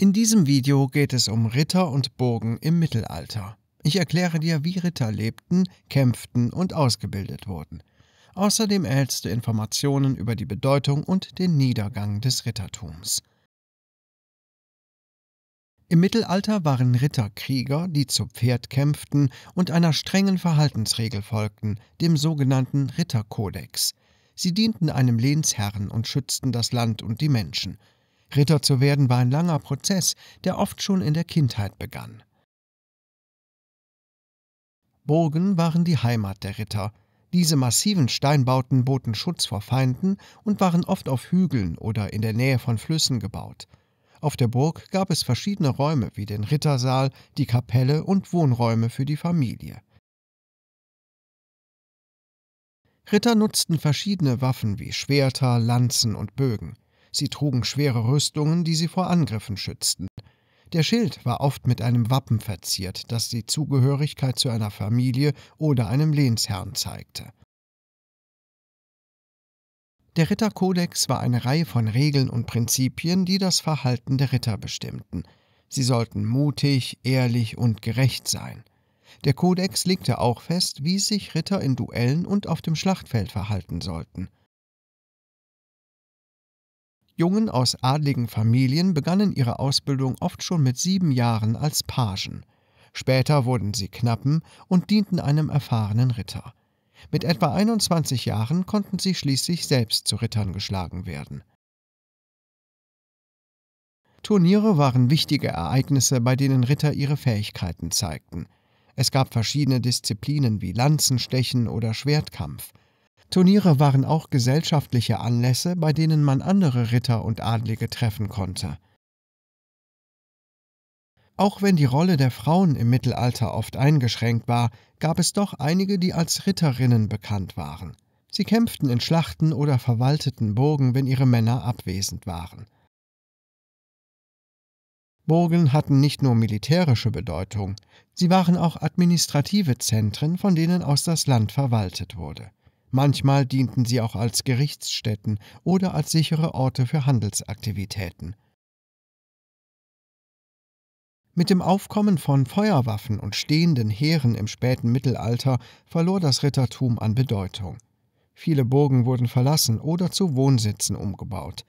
In diesem Video geht es um Ritter und Burgen im Mittelalter. Ich erkläre dir, wie Ritter lebten, kämpften und ausgebildet wurden. Außerdem erhältst du Informationen über die Bedeutung und den Niedergang des Rittertums. Im Mittelalter waren Ritter Krieger, die zu Pferd kämpften und einer strengen Verhaltensregel folgten, dem sogenannten Ritterkodex. Sie dienten einem Lehnsherrn und schützten das Land und die Menschen – Ritter zu werden war ein langer Prozess, der oft schon in der Kindheit begann. Burgen waren die Heimat der Ritter. Diese massiven Steinbauten boten Schutz vor Feinden und waren oft auf Hügeln oder in der Nähe von Flüssen gebaut. Auf der Burg gab es verschiedene Räume wie den Rittersaal, die Kapelle und Wohnräume für die Familie. Ritter nutzten verschiedene Waffen wie Schwerter, Lanzen und Bögen. Sie trugen schwere Rüstungen, die sie vor Angriffen schützten. Der Schild war oft mit einem Wappen verziert, das die Zugehörigkeit zu einer Familie oder einem Lehnsherrn zeigte. Der Ritterkodex war eine Reihe von Regeln und Prinzipien, die das Verhalten der Ritter bestimmten. Sie sollten mutig, ehrlich und gerecht sein. Der Kodex legte auch fest, wie sich Ritter in Duellen und auf dem Schlachtfeld verhalten sollten. Jungen aus adligen Familien begannen ihre Ausbildung oft schon mit sieben Jahren als Pagen. Später wurden sie Knappen und dienten einem erfahrenen Ritter. Mit etwa 21 Jahren konnten sie schließlich selbst zu Rittern geschlagen werden. Turniere waren wichtige Ereignisse, bei denen Ritter ihre Fähigkeiten zeigten. Es gab verschiedene Disziplinen wie Lanzenstechen oder Schwertkampf. Turniere waren auch gesellschaftliche Anlässe, bei denen man andere Ritter und Adlige treffen konnte. Auch wenn die Rolle der Frauen im Mittelalter oft eingeschränkt war, gab es doch einige, die als Ritterinnen bekannt waren. Sie kämpften in Schlachten oder verwalteten Burgen, wenn ihre Männer abwesend waren. Burgen hatten nicht nur militärische Bedeutung, sie waren auch administrative Zentren, von denen aus das Land verwaltet wurde. Manchmal dienten sie auch als Gerichtsstätten oder als sichere Orte für Handelsaktivitäten. Mit dem Aufkommen von Feuerwaffen und stehenden Heeren im späten Mittelalter verlor das Rittertum an Bedeutung. Viele Burgen wurden verlassen oder zu Wohnsitzen umgebaut.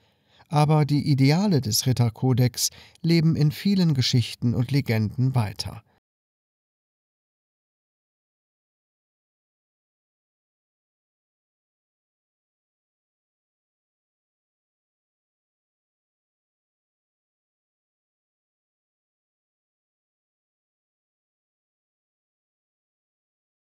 Aber die Ideale des Ritterkodex leben in vielen Geschichten und Legenden weiter.